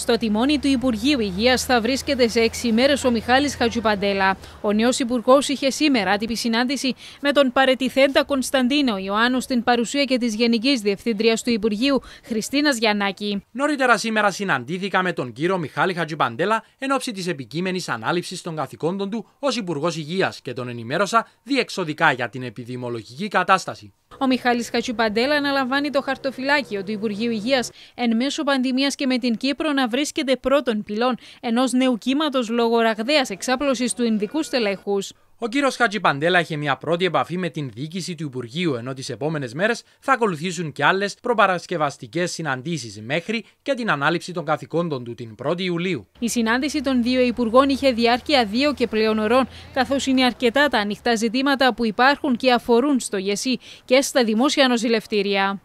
Στο τιμόνι του Υπουργείου Υγείας θα βρίσκεται σε έξι ημέρε ο Μιχάλης Χατζουπαντέλα. Ο νέος Υπουργός είχε σήμερα άτυπη συνάντηση με τον παρετηθέντα Κωνσταντίνο Ιωάννου στην παρουσία και της Γενικής Διευθύντριας του Υπουργείου Χριστίνας Γιαννάκη. Νωρίτερα σήμερα συναντήθηκα με τον κύριο Μιχάλη Χατζουπαντέλα εν ώψη της επικείμενης ανάληψης των καθηκόντων του ως Υπουργός Υγείας και τον ενημέρωσα διεξοδικά για την επιδημολογική κατάσταση. Ο Μιχάλης Χατζουπαντέλα αναλαμβάνει το χαρτοφυλάκιο του Υπουργείου Υγείας εν μέσω πανδημίας και με την Κύπρο να βρίσκεται πρώτων πυλών ενός νέου κύματος λόγω ραγδαίας εξάπλωσης του Ινδικού στελέχους. Ο κύριος Παντέλα είχε μια πρώτη επαφή με την διοίκηση του Υπουργείου, ενώ τις επόμενες μέρες θα ακολουθήσουν και άλλες προπαρασκευαστικές συναντήσεις μέχρι και την ανάληψη των καθηκόντων του την 1η Ιουλίου. Η συνάντηση των δύο υπουργών είχε διάρκεια δύο και πλέον ωρών, καθώς είναι αρκετά τα ανοιχτά ζητήματα που υπάρχουν και αφορούν στο ΓΕΣΥ και στα δημόσια νοσηλευτήρια.